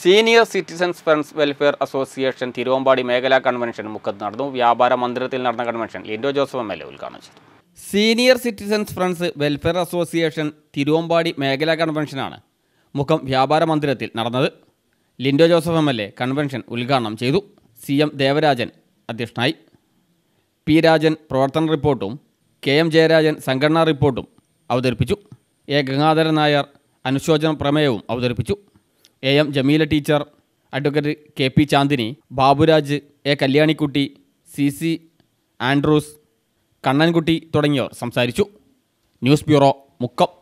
senior citizens friends welfare association Thiruvambady മേഖലാ convention മുഖത്ത് നടന്നു വ്യാപാര മന്ദിരത്തിൽ നടന്ന convention Lindo Joseph M L A ഉദ്ഘാടനം ചെയ്തു senior citizens friends welfare association Thiruvambady മേഖലാ കൺവെൻഷനാണ് മുഖം വ്യാപാര മന്ദിരത്തിൽ നടന്നത് Lindo Joseph M L A convention ഉദ്ഘാടനം ചെയ്തു സി എം ദേവരാജൻ അധ്യക്ഷനായി പി രാജൻ പ്രവർത്തന റിപ്പോർട്ടും കെ എം ജയരാജൻ സംഘടനാ റിപ്പോർട്ടും അവതരിപ്പിച്ചു എ ഗംഗാധരൻ നായർ അനുശോചന പ്രമേയവും അവതരിപ്പിച്ചു A M Jameela teacher advocate K P Chandini Baburaj A Kalyanikutty C C Andrews Kannankutty തുടങ്ങിയവർ സംസാരിച്ചു ന്യൂസ് ബ്യൂറോ മുക്കം